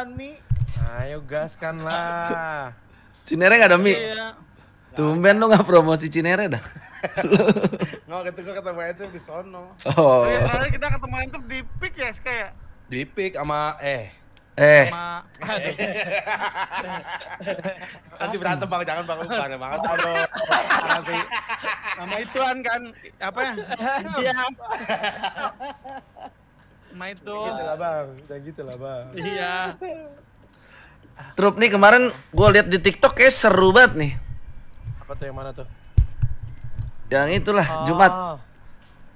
makan mie. Ayo gaskan lah. Cinere gak ada mie? Iya. Tumben lu gak promosi Cinere dah. Enggak gitu gua ketemu itu di sono. Oh. oh ya, terakhir kita ketemu itu di Pik ya, kayak. Di Pik sama eh Eh. Sama... Nanti berantem bang, jangan bang, bukan banget. Aduh, sih. Nama ituan kan, apa ya? ma itu, Gitulah bang, jangan gitulah bang. Iya. Trup nih kemarin gue liat di TikTok kayak seru banget nih. Apa tuh yang mana tuh? Yang itulah oh. Jumat.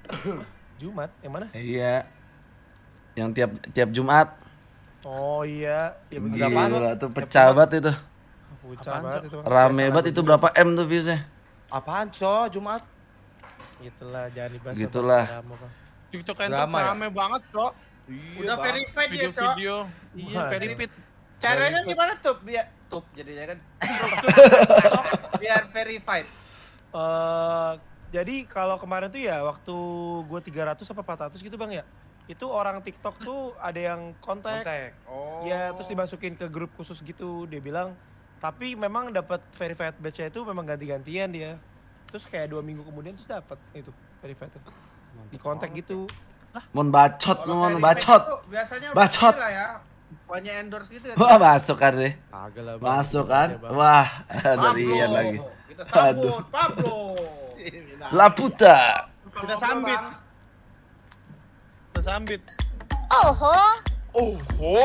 Jumat yang mana? Iya. Yang tiap tiap Jumat. Oh iya, ya begitu Gila, tuh pecah banget itu. Pecah banget itu. Rame banget itu berapa M tuh viewsnya? Apaan, Co? Jumat? Gitulah, jangan dibahas. Gitulah. TikTok Enter ya? rame ya? banget, Cok. Iya, Udah verified video, ya, Cok. Video. Iya, verified. Caranya gimana tuh? Biar tuh jadinya kan. Biar verified. Uh, jadi kalau kemarin tuh ya waktu gue 300 apa 400 gitu bang ya itu orang TikTok tuh ada yang kontak, kontak. Iya, oh. ya terus dimasukin ke grup khusus gitu dia bilang tapi memang dapat verified batch itu memang ganti-gantian dia terus kayak dua minggu kemudian terus dapat itu verified di kontak oh, gitu. Lah, mon bacot, mon bacot. Biasanya bacot. Lah ya. Banyak endorse gitu ya. Wah, masuk kan deh. Masuk iya, kan? Wah, ada Rian lagi. Kita sambut Aduh. Pablo. Laputa. Kita sambit. Kita sambit. Oho. Oho.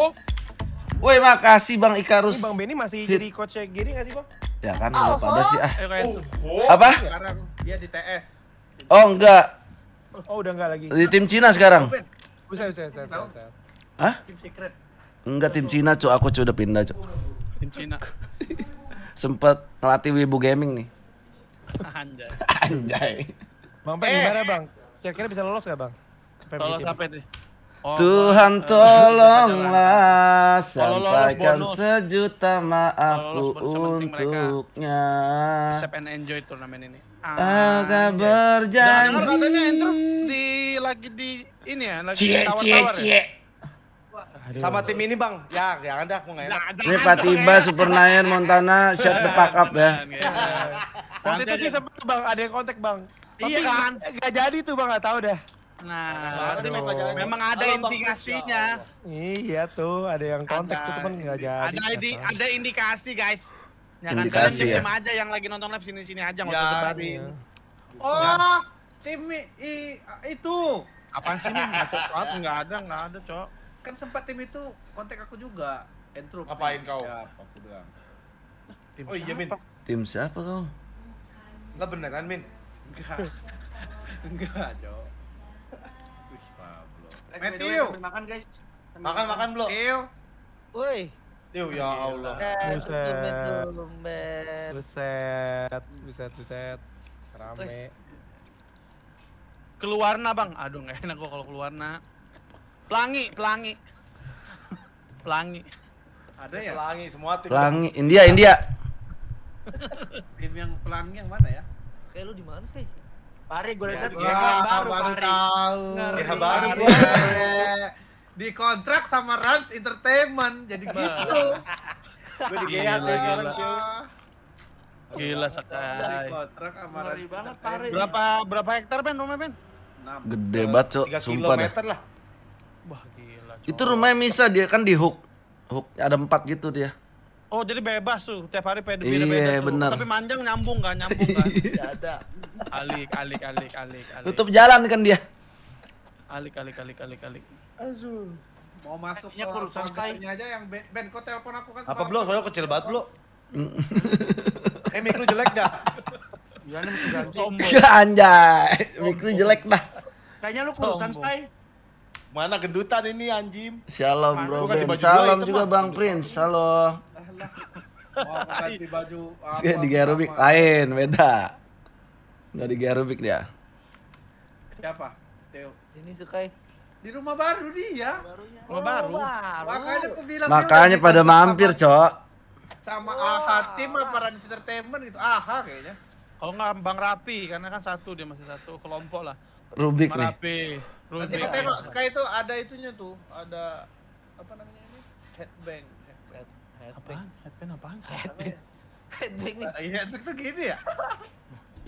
Woi, makasih Bang Ikarus. Ini Bang Beni masih Hit. jadi coach gini enggak sih, Bang? Ya kan, oh, pada sih ah. Apa? Sekarang dia di TS. Oh, enggak. Oh, udah enggak lagi. Di tim Cina sekarang. Bisa, bisa, bisa. Hah? Tim secret. Enggak tim Cina, Cuk. Aku Cuk udah pindah, Cuk. Tim Cina. Sempat ngelatih Wibu Gaming nih. Anjay. Anjay. Bang Pen, eh. gimana, Bang? Kira-kira bisa lolos gak, Bang? Lolos apa nih? Oh, Tuhan eh, tolonglah oh, sampaikan sejuta oh, maafku untuknya. Accept and enjoy turnamen ini. Akan berjanji. Jangan katanya Andrew di lagi di ini ya, lagi cie, cie, ya. cie. Sama tim ini bang, ya jangan ya, dah, mau nggak enak. Nah, ini Patiba, Super Nayan, Montana, shot the pack up ya. Waktu itu sih sempet bang, ada yang kontak bang. iya kan, nggak jadi tuh bang, gak tau dah. Nah, memang ada Halo, indikasinya. Iya tuh, ada yang kontak ada, tuh teman nggak jadi. Ada, ada indikasi guys. Ya kan kalian ya. diem aja yang lagi nonton live sini-sini aja nggak ya, usah iya. sebarin. Oh, tim i, itu. Apa sih nih? Nggak cocok, nggak ada, nggak ada cok. Kan sempat tim itu kontak aku juga. entro Apain kau? Ya, aku bilang. Tim oh iya, Min. Tim siapa kau? Enggak beneran, Min. Enggak. Enggak, cok. Wih, Pablo. Eh, Matthew. Makan, guys. Makan, makan, Blo. Matthew. Woi, Yuh, ya iya, Allah. Buset. Buset. Buset, buset. Rame. Keluarna, Bang. Aduh, nggak enak gua kalau keluarna. Pelangi, pelangi. Pelangi. Ada ya, ya? Pelangi semua tim. Pelangi India, India. tim yang pelangi yang mana ya? Kayak lu di mana sih? Pare, gue lihat ya, baru baru tahu. Ya baru di kontrak sama Rans Entertainment jadi nah. gitu gue gila Gila sekali. Kontrak sama Berapa berapa hektar Ben rumah Ben? Gede banget, Cok. Sumpah deh. lah. Itu rumahnya Misa dia kan di hook. Hook ada empat gitu dia. Oh jadi bebas tuh tiap hari pede iya, beda beda iya, bener. Tapi manjang nyambung kan nyambung kan. Iya, ada. Alik alik alik alik. alik. Tutup jalan kan dia alik alik alik alik alik aduh mau masuk Kayaknya ke komputernya aja yang Ben, ben kok telepon aku kan apa belum soalnya kecil banget belum eh mik lu jelek dah Ya, ya anjay, mik lu jelek dah. Kayaknya lu kurusan stay. Mana gendutan ini anjim? Shalom bro Ben. Shalom juga Bang Prince. Halo. Mau ganti baju apa? di Gerubik lain, beda. Enggak di Gerubik dia. Siapa? Teo. Ini Sukai. Di rumah baru dia. Ya. Rumah baru. Oh, baru. Makanya aku bilang Makanya pada mampir, Cok. Sama wow. AHA tim apa Radis Entertainment gitu. AHA kayaknya. Kalau nggak Bang Rapi karena kan satu dia masih satu kelompok lah. Rubik Bang nih. Rapi. Rubik. Nanti kita tengok Sky itu ada itunya tuh, ada apa namanya ini? Headbang. Headbang. Headbang Headband apaan? Headband. Headbang nih. Headbang iya, tuh gini ya?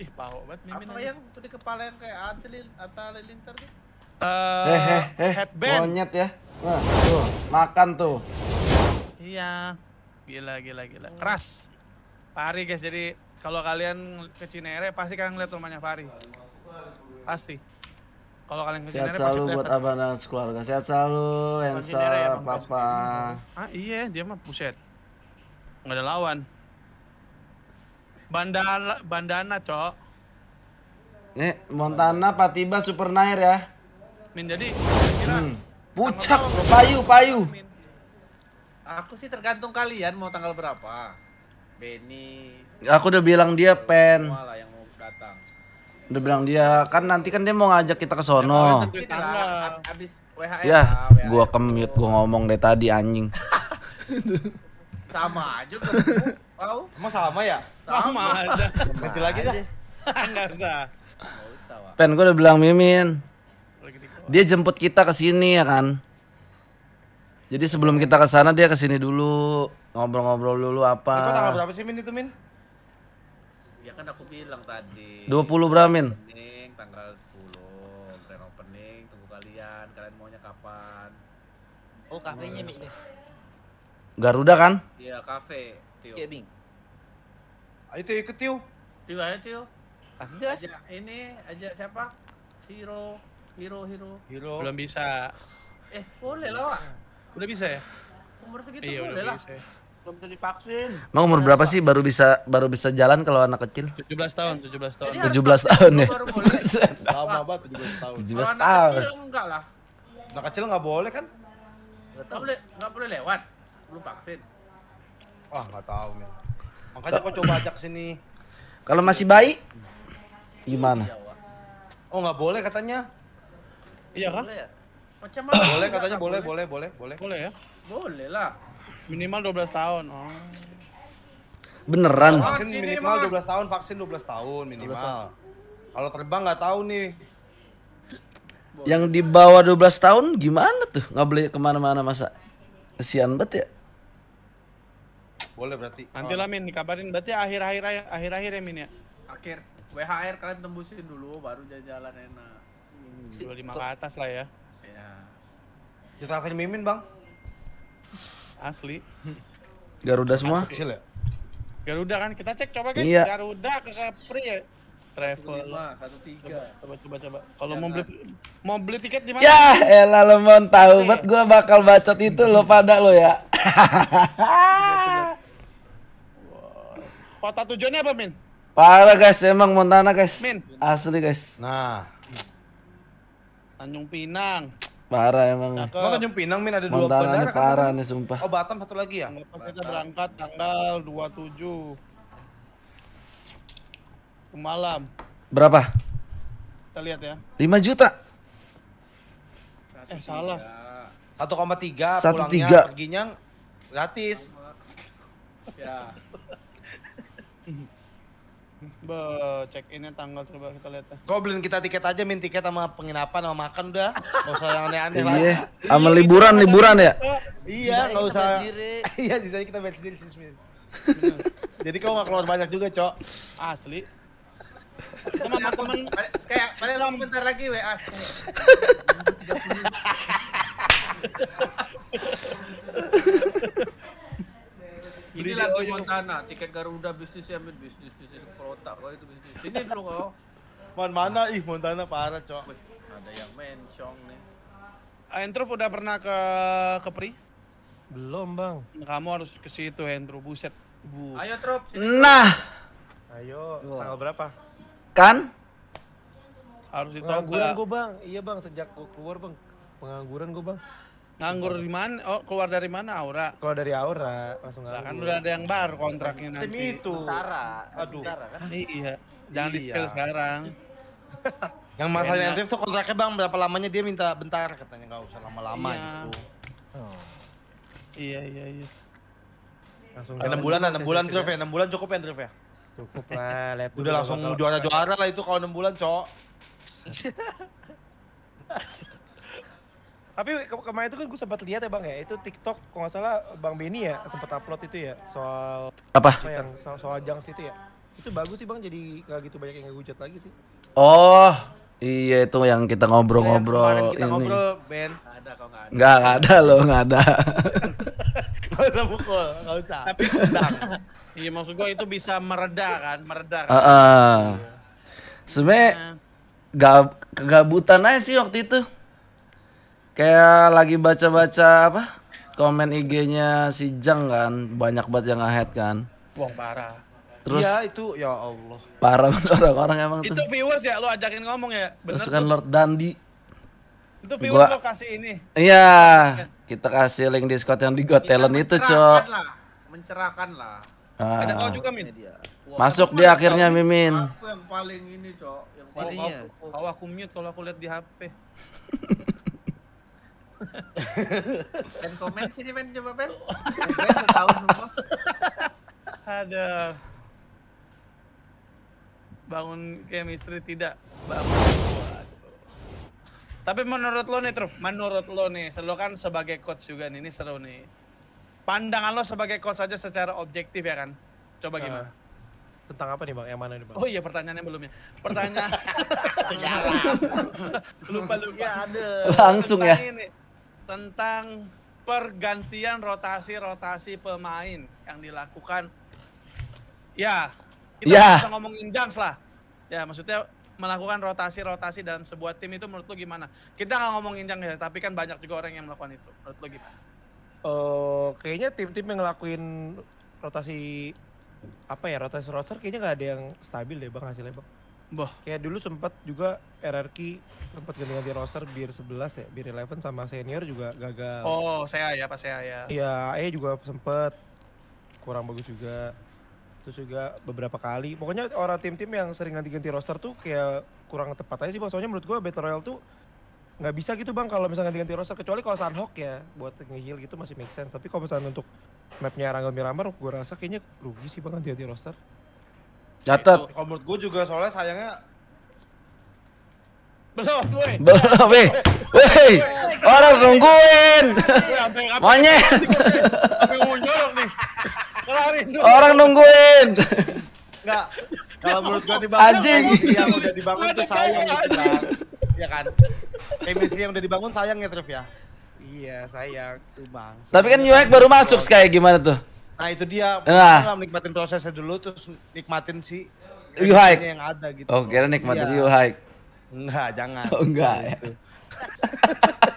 Ih, pau banget mimin. Apa yang tuh di kepala yang kayak Atlin, atau Lintar tuh? uh, eh, eh, eh, headband. Monyet ya. Nah, tuh, makan tuh. Iya. Gila, gila, gila. Keras. Pari guys, jadi kalau kalian ke Cinere pasti kalian lihat rumahnya Fahri. Pasti. Kalau kalian ke Sehat selalu buat abang dan keluarga. Sehat selalu, Lensa, Papa. Ah iya, dia mah buset. Nggak ada lawan. Bandana, bandana, Cok. Nih, Montana, Patiba, Super Nair ya. Min jadi kira hmm. puncak payu payu. Aku sih tergantung kalian mau tanggal berapa. Benny. Aku udah bilang dia pen. Udah bilang dia kan nanti kan dia mau ngajak kita ke sono. Ya, abis Ya, gua kemute gua ngomong deh tadi anjing. sama aja kan. Wow. Mau sama ya? Sama, aja. Ganti lagi dah. Enggak usah. Enggak Pen gua udah bilang Mimin dia jemput kita ke sini ya kan jadi sebelum kita ke sana dia ke sini dulu ngobrol-ngobrol dulu apa Itu tanggal berapa sih min itu min ya kan aku bilang tadi 20 berapa min opening, tanggal 10 grand opening tunggu kalian kalian maunya kapan oh kafenya min ya? Garuda kan iya kafe Tio iya Bing ayo Tio ikut Tio Tio ayo Tio Ajas. ini aja siapa Siro Hero, hero. Hero. Belum bisa. Eh, boleh lah, Wak. Udah bisa ya? Umur segitu iya, boleh lah. Ya. Belum bisa divaksin. Emang umur berapa sih baru bisa baru bisa jalan kalau anak kecil? 17 tahun, 17 tahun. Jadi 17 tahun ya. Baru boleh. Lama banget 17 tahun. 17 tahun. Anak kecil enggak lah. Anak kecil enggak boleh kan? Enggak boleh, enggak boleh lewat. Belum vaksin. Wah, enggak tahu, men. Makanya kok coba ajak sini. Kalau masih bayi gimana? Iya, oh, nggak boleh katanya. Iya kah? Boleh ya? Macam mana? Boleh katanya boleh, boleh, boleh, boleh. Boleh ya? Boleh lah. Minimal 12 tahun. Oh. Beneran? Vaksin minimal 12 tahun, vaksin 12 tahun minimal. Kalau terbang nggak tahu nih. Boleh. Yang di bawah 12 tahun gimana tuh? Nggak boleh kemana-mana masa? Kesian banget ya? Boleh berarti. Nanti lah Min, dikabarin. Berarti akhir-akhir akhir-akhir ya Min ya? Akhir. WHR kalian tembusin dulu baru jalan-jalan enak. 25 ke atas lah ya. Iya. akan Mimin, Bang. Asli. Garuda semua? Asli. Kecil ya? Garuda kan kita cek coba guys. Iya. Garuda ke Capri ya. Travel 15, 13. Coba coba coba. Kalau mau iya, beli mau beli tiket di mana? Ya, elah lemon mau tahu bet gua bakal bacot itu lo pada lo ya. Kota tujuannya apa, Min? Parah guys, emang Montana guys. Min. Asli guys. Nah. Tanjung Pinang. Parah emang. Cakep. Tanjung Pinang min ada dua bandara kan. parah nih sumpah. Oh, Batam satu lagi ya? Batam kita berangkat tanggal 27. Malam. Berapa? Kita lihat ya. 5 juta. Eh, salah. tiga pulangnya tiga. perginya gratis. Ya. Be, check innya tanggal coba kita lihat. Ya. Goblin kita tiket aja min tiket sama penginapan sama makan udah. Enggak usah yang aneh-aneh lah. Iya, sama liburan liburan ya. Iya, enggak usah. Iya, sisanya kita bayar sendiri sih Jadi kau enggak keluar banyak juga, Cok. Asli. Sama teman temen kayak paling lama bentar lagi WA. Ini lagi Montana, tiket Garuda bisnis ya, ambil bisnis bisnis kotak kau itu bisnis. Sini dulu kau. Man mana ih Montana parah, Cok. Wih, ada yang mencong nih. Entrof udah pernah ke Kepri? Belum, Bang. Kamu harus ke situ, Hendro. Buset. Bu. Ayo, Trop. Nah. Ayo, tanggal berapa? Kan? Harus ditolak. Pengangguran gue, Bang. Iya, Bang. Sejak gue keluar, Bang. Pengangguran gue, Bang. Nganggur di mana? Oh, keluar dari mana Aura? Keluar dari Aura, langsung kan nganggur. kan udah ada yang baru kontraknya nanti. Tim itu. Sementara, Aduh. Sementara, kan? Iya. Jangan iya. di sekarang. yang masalahnya nanti tuh kontraknya Bang berapa lamanya dia minta bentar katanya nggak usah lama-lama iya. gitu. Oh. Iya, iya, iya. Langsung 6 bulan, enam bulan Drive ya, 6 bulan cukup ya ya? Cukup lah, lihat Udah langsung juara-juara lah itu kalau enam bulan, Cok. Tapi ke kemarin itu kan gue sempat lihat ya bang ya, itu TikTok kalau nggak salah bang Benny ya sempat upload itu ya soal apa? yang soal, soal Jungs itu ya. Itu bagus sih bang, jadi nggak gitu banyak yang ngehujat lagi sih. Oh, Iya itu yang kita ngobrol-ngobrol kita ini. ngobrol Ben. Gak ada kok gak ada. Gak, ada loh, gak ada. gak usah pukul, gak usah. Tapi sedang. iya maksud gue itu bisa mereda kan, mereda kan. Uh, uh. Sebenernya uh. Iya. gak, kegabutan aja sih waktu itu kayak lagi baca-baca apa komen IG-nya si Jang kan banyak banget yang nge kan wah parah terus ya itu ya Allah parah banget orang-orang emang itu tuh. viewers ya lo ajakin ngomong ya bener terus kan Lord Dandi itu viewers gua... lo kasih ini iya kita kasih link Discord yang di Got Talent itu cok lah. mencerahkan lah ah. ada kau juga Min wow. masuk dia akhirnya Mimin aku yang paling ini cok yang paling oh, aku, aku, iya. aku mute kalau aku lihat di HP Ben komen sini Ben coba Ben. Ben setahun semua. Ada bangun chemistry tidak bangun. Tapi menurut lo nih, Truf, menurut lo nih, lo kan sebagai coach juga nih, ini seru nih. Pandangan lo sebagai coach aja secara objektif ya kan? Coba eh, gimana? Uh tentang apa nih bang? Yang mana nih bang? Oh iya pertanyaannya belum ya. Pertanyaan. lupa lupa. Ya ada. Langsung Tentang ya. Ini tentang pergantian rotasi-rotasi pemain yang dilakukan. Ya, kita yeah. ngomongin jangs lah. Ya, maksudnya melakukan rotasi-rotasi dalam sebuah tim itu menurut lo gimana? Kita nggak ngomongin Dunks ya, tapi kan banyak juga orang yang melakukan itu. Menurut lo gimana? Oh, kayaknya tim-tim yang ngelakuin rotasi apa ya rotasi roster kayaknya nggak ada yang stabil deh bang hasilnya bang Bah. Kayak dulu sempat juga RRQ sempat ganti-ganti roster bir 11 ya, bir 11 sama senior juga gagal. Oh, saya ya, pas saya ya. Iya, eh juga sempat kurang bagus juga. Terus juga beberapa kali. Pokoknya orang tim-tim yang sering ganti-ganti roster tuh kayak kurang tepat aja sih, Bang. Soalnya menurut gua Battle Royale tuh nggak bisa gitu bang kalau misalnya ganti-ganti roster kecuali kalau Sunhawk ya buat ngehil gitu masih make sense tapi kalau misalnya untuk mapnya Rangel Miramar gue rasa kayaknya rugi sih bang ganti-ganti roster Catat. Kalau menurut gue juga soalnya sayangnya belum, weh. Belum, weh. Weh. Orang nungguin. Monyet. Orang nungguin. Enggak. Kalau menurut gue dibangun anjing yang udah dibangun tuh sayang gitu kan. Ya kan. yang udah dibangun sayang ya, Trif ya. Iya, sayang. tuh bang. Tapi kan Yuhek baru masuk kayak gimana tuh? Nah itu dia, nah. nikmatin prosesnya dulu terus nikmatin si you hike yang ada gitu. Oh, kira nikmatin iya. you hike. Enggak, jangan. Oh, enggak. gitu. ya.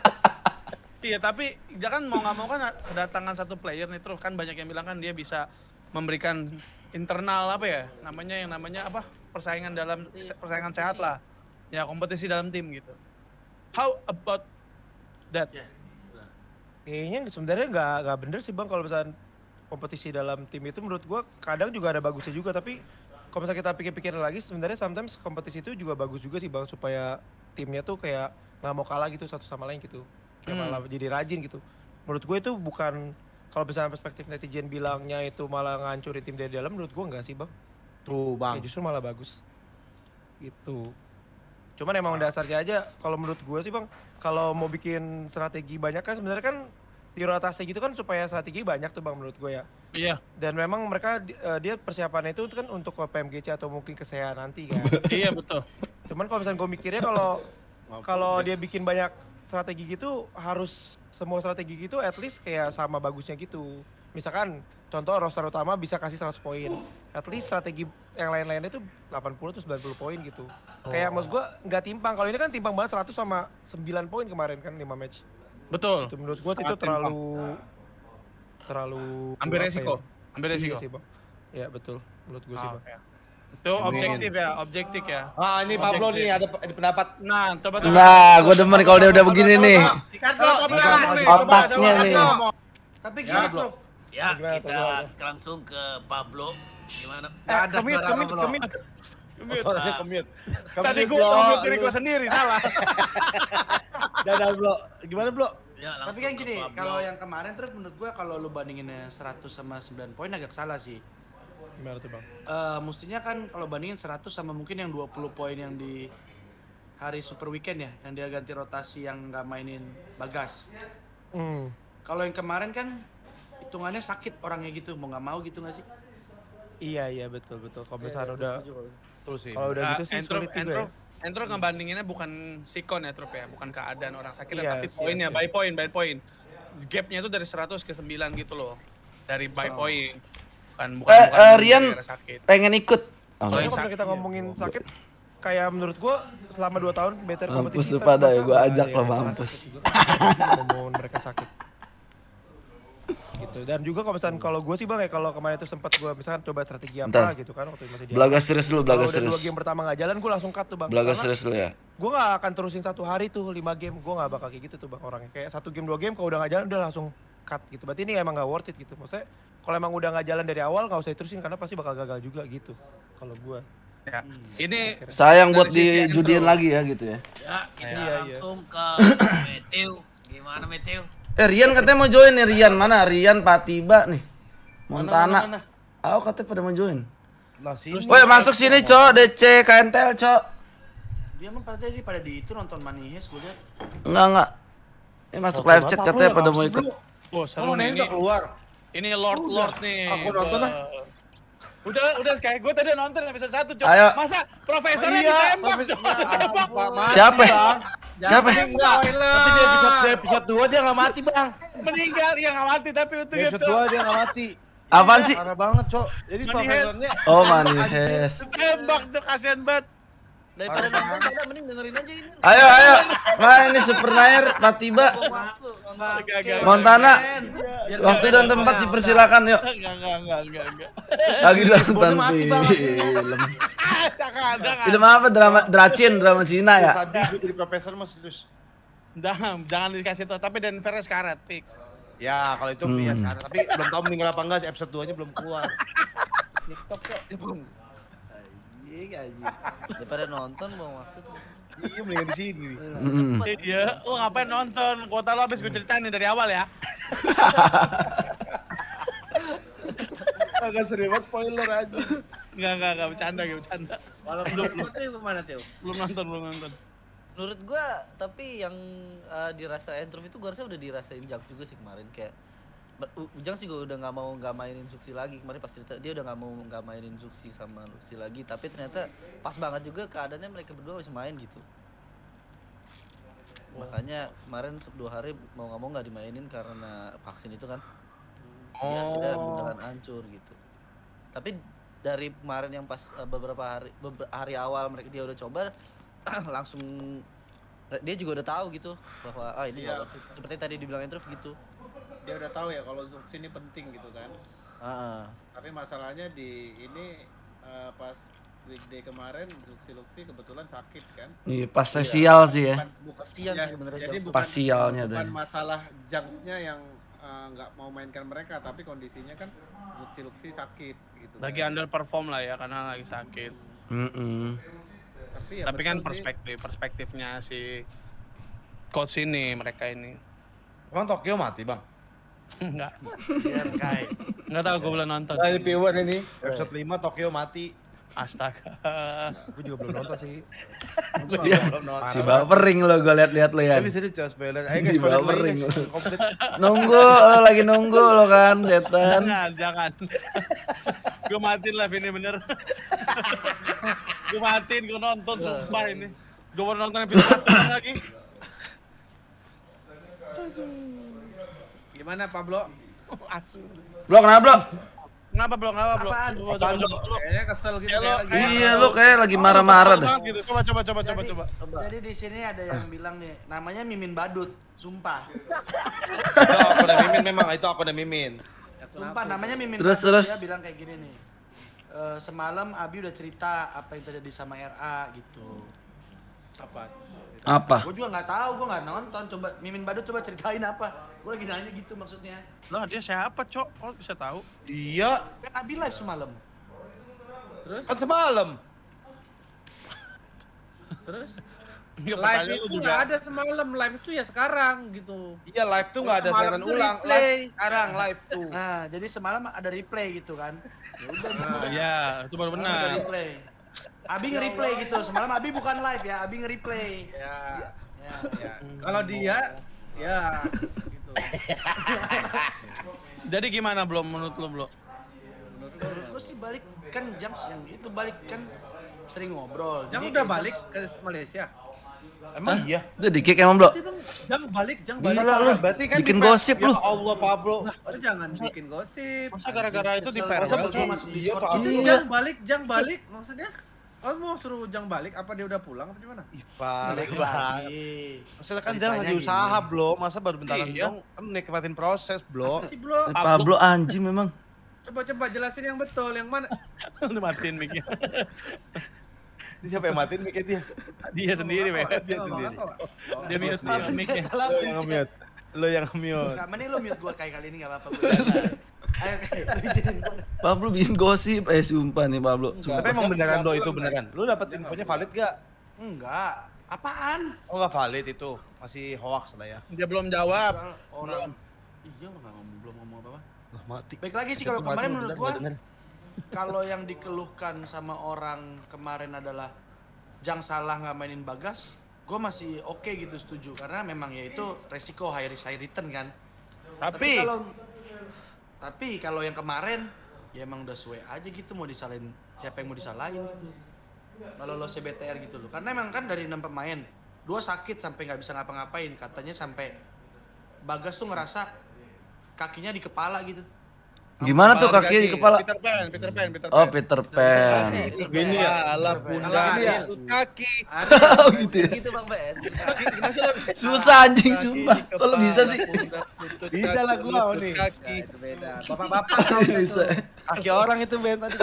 iya, tapi dia kan mau nggak mau kan kedatangan satu player nih terus kan banyak yang bilang kan dia bisa memberikan internal apa ya namanya yang namanya apa persaingan dalam persaingan sehat lah ya kompetisi dalam tim gitu how about that ya. kayaknya sebenarnya nggak nggak bener sih bang kalau misalnya kompetisi dalam tim itu menurut gue kadang juga ada bagusnya juga tapi kalau misalnya kita pikir-pikir lagi sebenarnya sometimes kompetisi itu juga bagus juga sih bang supaya timnya tuh kayak nggak mau kalah gitu satu sama lain gitu kayak hmm. malah jadi rajin gitu menurut gue itu bukan kalau misalnya perspektif netizen bilangnya itu malah ngancurin tim dari dalam menurut gue nggak sih bang true bang ya, justru malah bagus gitu cuman emang ah. dasarnya aja kalau menurut gue sih bang kalau mau bikin strategi banyak kan sebenarnya kan di rotasi gitu kan supaya strategi banyak tuh bang menurut gue ya. Iya. Dan memang mereka uh, dia persiapannya itu kan untuk ke PMGC atau mungkin ke SEA nanti kan. iya betul. Cuman kalau misalnya gue mikirnya kalau kalau dia bikin banyak strategi gitu harus semua strategi gitu at least kayak sama bagusnya gitu. Misalkan contoh roster utama bisa kasih 100 poin. At least strategi yang lain-lainnya itu 80 atau 90 poin gitu. Oh. Kayak maksud gua nggak timpang. Kalau ini kan timpang banget 100 sama 9 poin kemarin kan 5 match. Betul. Itu menurut gua itu terlalu tempat. terlalu ambil ya? resiko. Ya? Ambil resiko. Iya, sih, bang. ya betul. Menurut gua ah, sih, Bang. Okay. Iya. Itu objektif ya, objektif ya. Ah, ini objektif. Pablo nih ada pendapat. Nah, coba tuh. Nah, gua demen kalau dia udah begini nih. Sikat lo, coba, nih. Tapi gini, Bro. Ya, kita langsung ke Pablo. Gimana? Eh, kami kami kami Commute. Oh, ah. Tadi gua commute diri gua sendiri salah. Dadah, Bro. Gimana, Bro? Ya, Tapi kan gini, kalau yang kemarin terus menurut gua kalau lu bandinginnya 100 sama 9 poin agak salah sih. Gimana tuh, Bang? Uh, mestinya kan kalau bandingin 100 sama mungkin yang 20 poin yang di hari super weekend ya, yang dia ganti rotasi yang nggak mainin Bagas. Mm. Kalau yang kemarin kan hitungannya sakit orangnya gitu, mau nggak mau gitu nggak sih? Iya iya betul betul. Kalau iya, misalnya udah terus sih. Kalau udah ah, gitu sih entro, sulit entro, juga. Ya. Entrop ngebandinginnya bukan sikon ya Trop ya, bukan keadaan orang sakit iya, tapi iya, poinnya ya by point by point. Gapnya itu dari 100 ke 9 gitu loh. Dari by oh. point. Bukan bukan, eh, bukan uh, Rian sakit. pengen ikut. Oh, Soalnya kita ngomongin iya. sakit kayak menurut gua selama 2 tahun better kompetisi. Mampus pada ya gua ajak lo mampus. Ngomongin mereka sakit gitu dan juga kalau misalkan kalau gue sih bang ya kalau kemarin itu sempat gue misalkan coba strategi apa Bentar. gitu kan waktu masih belaga serius lu belaga serius game pertama nggak jalan gue langsung cut tuh bang belaga serius lu ya gue nggak akan terusin satu hari tuh lima game gue nggak bakal kayak gitu tuh bang orangnya kayak satu game dua game kalau udah nggak jalan udah langsung cut gitu berarti ini emang nggak worth it gitu maksudnya kalau emang udah nggak jalan dari awal nggak usah terusin karena pasti bakal gagal juga gitu kalau gue Ya. Hmm. Ini sayang buat dijudiin lagi ya gitu ya. Ya, kita ya, langsung ya. ke Matthew. Gimana Matthew? Eh Rian katanya mau join nih Rian mana? Rian Patiba nih. Montana. Aku katanya pada mau join. Lah Woi, masuk sini, Cok. DC KNTL, Cok. Dia memang pada di pada di itu nonton manihes gue deh. Enggak, enggak. Ini masuk live chat katanya pada mau ikut. Oh, seru ini. keluar. Ini Lord Lord nih. Aku nonton lah. Udah, udah kayak Gue tadi nonton episode 1, Cok. Ayo. Masa profesor oh, iya, ditembak, Cok? Ditembak. Ah, ya? Siapa? Siapa? Ya? Ya? Tapi dia episode, episode 2 dia gak mati, Bang. Meninggal, ya gak mati. Tapi untuk Cok. Episode 2 dia gak mati. Apaan sih? Parah banget, Cok. Jadi profesornya... Oh, manis. Tembak, Cok. Kasian banget. Daripada nonton ada mending dengerin aja ini. Ayo ayo. Nah ini Super Nair tiba. Montana. Waktu dan tempat dipersilakan yuk. Enggak enggak enggak enggak Lagi nonton film. Film apa drama Dracin drama Cina ya? Tadi gue jadi profesor Mas Lus. Jangan jangan dikasih tau tapi Dan Ferres karet fix. Ya, kalau itu biasa, hmm. tapi belum tahu meninggal apa enggak, episode 2-nya belum keluar. TikTok kok anjing iya, gitu. anjing daripada nonton mau waktu iya mendingan di sini iya lu iya. hmm. iya. oh, ngapain nonton kuota lu habis gue hmm. ceritain nih dari awal ya agak serius banget spoiler aja Enggak, enggak, enggak bercanda, enggak bercanda. Kalau belum nonton gimana, Tio? Belum nonton, belum nonton. Menurut gua, tapi yang uh, eh, dirasa Entrof itu gua rasa udah dirasain jak juga sih kemarin kayak Ujang sih gue udah nggak mau nggak mainin Suksi lagi kemarin pas cerita dia udah nggak mau nggak mainin Suksi sama Luksi lagi tapi ternyata pas banget juga keadaannya mereka berdua masih main gitu oh. makanya kemarin dua hari mau nggak mau nggak dimainin karena vaksin itu kan ya oh. ya sudah beneran hancur gitu tapi dari kemarin yang pas eh, beberapa hari beberapa hari awal mereka dia udah coba langsung dia juga udah tahu gitu bahwa ah ini yeah. seperti tadi dibilang truf gitu dia udah tahu ya kalau Zooks ini penting gitu kan. Uh -uh. Tapi masalahnya di ini uh, pas weekday kemarin Zuxi Luxi kebetulan sakit kan. Iya, pas ya, sih ya. Bukan, sial ya, sih sebenarnya Jadi bukan, pas sialnya bukan dan. masalah jangsnya yang eh, nggak uh, mau mainkan mereka tapi kondisinya kan Zuxi Luxi sakit gitu. Lagi kan. perform lah ya karena lagi sakit. Mm -mm. Tapi, ya tapi kan perspektif perspektifnya si coach ini mereka ini. Emang Tokyo mati, Bang? Enggak. Biar kai. Enggak tahu gue belum nonton. Kali P1 ini iya. episode 5 Tokyo mati. Astaga. aku nah, juga belum nonton sih. Aku juga belum nonton. Si buffering lo gue lihat-lihat lo ya. Tapi sini just spoiler. Ayo guys, si buffering. nunggu lo lagi nunggu lo kan setan. Jangan, jangan. gue matiin live ini bener. gue matiin, gue nonton sumpah ini. Gue baru nonton episode 1 lagi. Aduh. Gimana Pablo? Oh, asu. Blok kenapa blok? Kenapa blok? Kenapa blok? Apaan? blok? Kayaknya kesel gitu iya, ya, iya, kayak lagi. Iya, lu kayak lagi marah-marah deh Gitu. Coba coba coba coba coba. Jadi di sini ada yang bilang nih, namanya Mimin Badut, sumpah. itu aku dan Mimin memang itu aku dan Mimin. Ya, sumpah namanya Mimin. Terus Badut, terus dia bilang kayak gini nih. E, semalam Abi udah cerita apa yang terjadi sama RA gitu. Apa? Apa? Gue juga nggak tahu, gue nggak nonton. Coba Mimin Badut coba ceritain apa. Gue lagi nanya gitu maksudnya. Lah dia siapa, Cok? Kok oh, bisa tahu? Iya. kan Abi live semalam. Terus? Kan semalam. Terus? Ya, live itu nggak ada semalam, live itu ya sekarang gitu. Iya live tuh nggak ada siaran ulang, live sekarang live tuh. Nah jadi semalam ada replay gitu kan? Ya udah. Nah, iya itu baru benar. Abi ya nge-replay gitu. Semalam Abi bukan live ya, Abi nge-replay. Ya. ya, ya. Hmm. Kalau dia ya gitu. Jadi gimana belum menurut lo, belum? Menurut sih balik kan jam yang itu balik kan sering ngobrol. Yang udah balik ke Malaysia? Emang iya? Itu di kick emang, Bro. Jangan balik, jangan balik. Gila lu. Berarti kan bikin gosip ya lu. Ya Allah, Pablo. Nah, lu jangan bikin gosip. Masa gara-gara itu di farewell cuma masuk Discord. Jangan balik, jangan balik maksudnya. Oh mau suruh Ujang balik apa dia udah pulang apa gimana? Ih, balik lagi. Maksudnya kan jangan lagi usaha, Bro. Masa baru bentaran iya. dong kan nikmatin proses, Bro. Sih, Bro. Pablo anjing memang. Coba coba jelasin yang betul, yang mana? Matiin mic-nya. Ini siapa yang matiin mic dia? Dia sendiri, Bang. Dia sendiri. Dia mute sendiri mic Lo yang mute. Lo yang mute. Mending lo mute gua kayak kali ini enggak apa-apa. Ayo, Pablo bikin gosip, eh sumpah nih Pablo. Sumpah. Tapi emang beneran lo itu beneran. Lo dapat infonya valid gak? Enggak. Apaan? Oh enggak valid itu. Masih hoax lah ya. Dia belum jawab. Orang. Iya, orang belum ngomong apa-apa. Lah mati. Baik lagi sih kalau kemarin menurut gua kalau yang dikeluhkan sama orang kemarin adalah jangan salah nggak mainin bagas, gue masih oke okay gitu setuju karena memang ya itu resiko high risk high return kan. Tapi tapi kalau yang kemarin ya emang udah sesuai aja gitu mau disalin siapa yang mau disalahin Kalau lo CBTR gitu loh. Karena emang kan dari enam pemain, dua sakit sampai nggak bisa ngapa-ngapain, katanya sampai Bagas tuh ngerasa kakinya di kepala gitu. Gimana tuh kaki di kepala? Peter Pan, Peter Pan, Peter oh, Pan. Oh, Peter Pan. Gini ya, ala bunda itu iya. kaki. Oh gitu ya. Gitu Bang Ben. Susah anjing sumpah. Kalau bisa sih. Bisa lah gua nih. Kaki. Nah, Bapak-bapak tahu bisa. Kaki orang itu Ben tadi.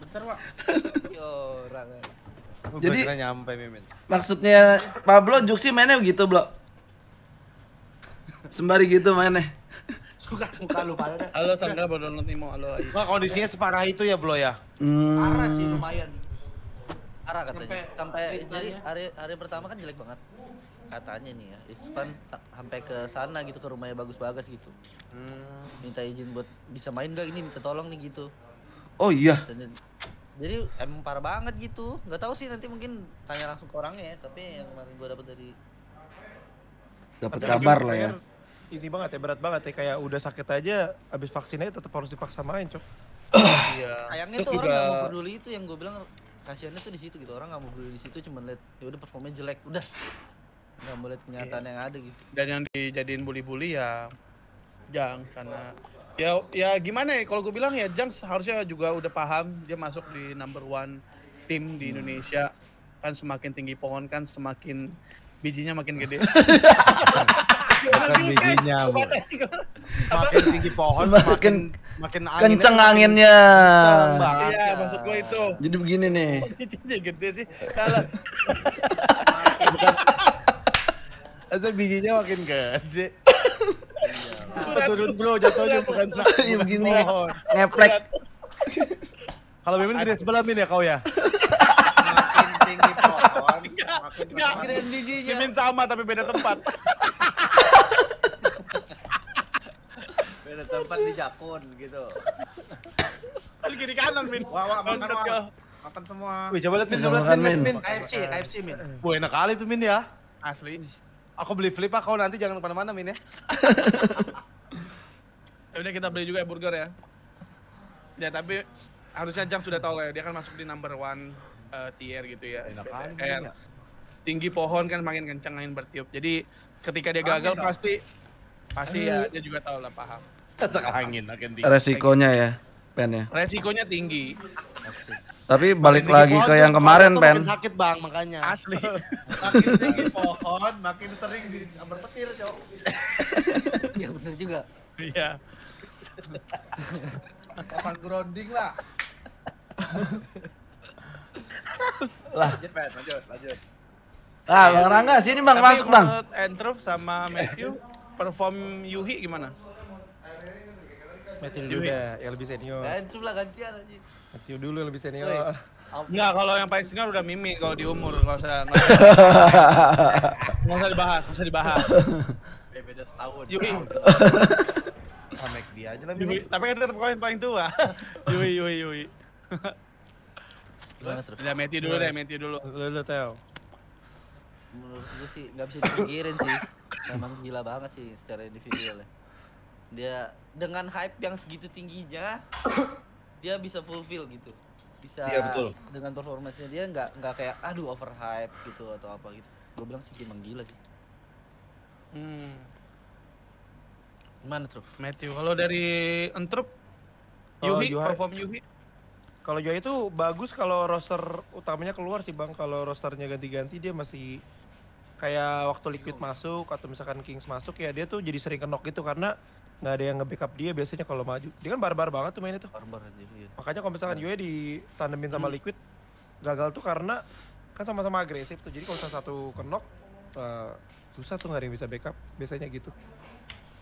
Bentar, Pak. Kaki orang. Oh, Jadi nyampe, Mimin. Maksudnya Pablo Juksi mainnya begitu, Blok. Sembari gitu mana? Suka suka lu pada. Halo Sangga baru nonton Imo, halo. Wah, kondisinya separah itu ya, Bro ya? Hmm. Parah sih lumayan. Parah katanya. Sampai, sampai jadi ya. hari hari pertama kan jelek banget. Katanya nih ya, Isfan sampai ke sana gitu ke rumahnya bagus-bagus gitu. Hmm. Minta izin buat bisa main gak ini minta tolong nih gitu. Oh iya. Dan, jadi emang parah banget gitu Gak tau sih nanti mungkin tanya langsung ke orangnya ya tapi yang kemarin gue dapat dari dapat kabar lah ya ini banget ya berat banget ya kayak udah sakit aja abis vaksinnya tetap harus dipaksa main cok iya kayaknya tuh orang gak mau peduli itu yang gue bilang kasihannya tuh di situ gitu orang gak mau peduli di situ cuma lihat ya udah performanya jelek udah nggak mau lihat kenyataan yeah. yang ada gitu dan yang dijadiin bully-bully ya jang karena ya ya gimana ya kalau gue bilang ya jang seharusnya juga udah paham dia masuk di number one tim di hmm. Indonesia kan semakin tinggi pohon kan semakin bijinya makin gede bijinya bu. Semakin tinggi pohon semakin makin angin kenceng anginnya. Iya maksud gua itu. Jadi begini nih. Bijinya gede sih. Salah. Bukan. bijinya makin gede. Iya. Turun bro jatuhnya bukan. Iya begini. Ngeplek. Kalau Mimin gede sebelah Mimin ya kau ya? Makin tinggi pohon, makin gede bijinya. Mimin sama tapi beda tempat. ada tempat di jakun gitu kan kiri kanan min wah wah makan wah makan semua wih coba liat min coba liat min min KFC KFC min bu enak kali tuh min ya asli aku beli flip ah kau nanti jangan kemana-mana min ya udah kita beli juga burger ya ya tapi harusnya Jang sudah tahu lah ya dia kan masuk di number one uh, tier gitu ya enak kali ya. tinggi pohon kan makin kencang angin bertiup jadi ketika dia gagal ya? pasti pasti ya dia juga tahu lah paham Cocok angin Resikonya ya, Pen ya. Resikonya tinggi. Tapi balik lagi ke yang kemarin, Pen. sakit bang, makanya. Asli. makin tinggi pohon, makin sering disambar petir, cok. Iya benar juga. Iya. Kapan grounding lah. lah. Lanjut, Pen. Lanjut, lanjut. Ah, Bang Rangga, sini Bang, Tapi masuk Bang. Entrop sama Matthew perform Yuhi gimana? Matthew dulu ya, yang lebih senior. itu lah gantian aja. Matthew dulu yang lebih senior. Enggak, kalau yang paling senior udah Mimi kalau di umur, enggak usah enggak usah dibahas, enggak usah dibahas. Eh, beda setahun. Yui. sama dia aja lah Yui, tapi kan tetap paling tua. Yui, Yui, Yui. Udah Matthew dulu deh, Matthew dulu. Lu lu tahu. Menurut gue sih nggak bisa dipikirin sih. emang gila banget sih secara individualnya. Dia dengan hype yang segitu tingginya dia bisa fulfill gitu bisa ya, betul. dengan performasinya dia nggak nggak kayak aduh over hype gitu atau apa gitu gue bilang sih emang gila sih hmm. gimana tuh Matthew kalau dari Entrup Yuhi Juhai. perform Yuhi kalau Yuhi itu bagus kalau roster utamanya keluar sih bang kalau rosternya ganti-ganti dia masih kayak waktu Liquid masuk atau misalkan Kings masuk ya dia tuh jadi sering kenok gitu karena nggak ada yang nge-backup dia biasanya kalau maju. Dia kan barbar banget tuh mainnya tuh. Barbar aja iya. Makanya kalau misalkan iya. Yue di tandemin sama hmm. Liquid gagal tuh karena kan sama-sama agresif tuh. Jadi kalau salah satu kenok uh, eh, susah tuh nggak ada yang bisa backup biasanya gitu.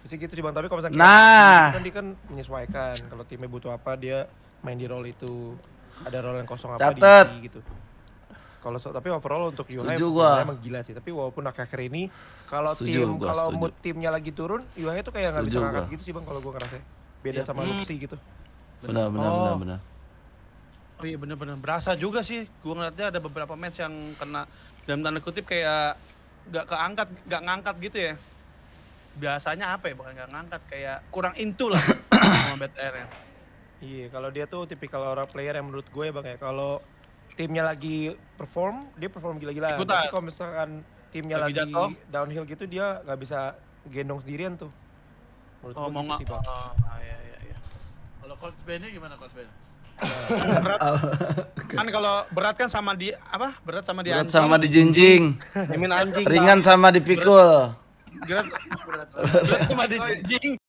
Bisa gitu sih Bang, tapi kalau misalkan nah. kan dia kan menyesuaikan kalau timnya butuh apa dia main di role itu. Ada role yang kosong apa Catet. di gitu. Kalau so, tapi overall untuk Yuhai emang gila sih. Tapi walaupun akhir-akhir ini kalau tim kalau mood timnya lagi turun, Yuhai itu kayak nggak bisa ngangkat gitu sih bang. Kalau gue ngerasa beda ya. sama hmm. Luxi gitu. Benar benar oh. benar benar. Oh iya benar-benar berasa juga sih. Gue ngeliatnya ada beberapa match yang kena dalam tanda kutip kayak nggak keangkat, nggak ngangkat gitu ya. Biasanya apa ya? Bukan nggak ngangkat, kayak kurang intulah lah sama BTR ya. Iya, kalau dia tuh tipikal orang player yang menurut gue ya bang ya. Kalau timnya lagi perform, dia perform gila gila Tapi kalau misalkan timnya lagi, lagi downhill gitu dia nggak bisa gendong sendirian tuh. Menurut oh, mau gitu sih, Bang. Oh, oh, iya iya iya. Kalau coach Ben-nya gimana coach Ben? berat oh. kan kalau berat kan sama di apa berat sama di berat anjing. sama di jinjing anjing ringan sama dipikul berat berat, berat sama di jinjing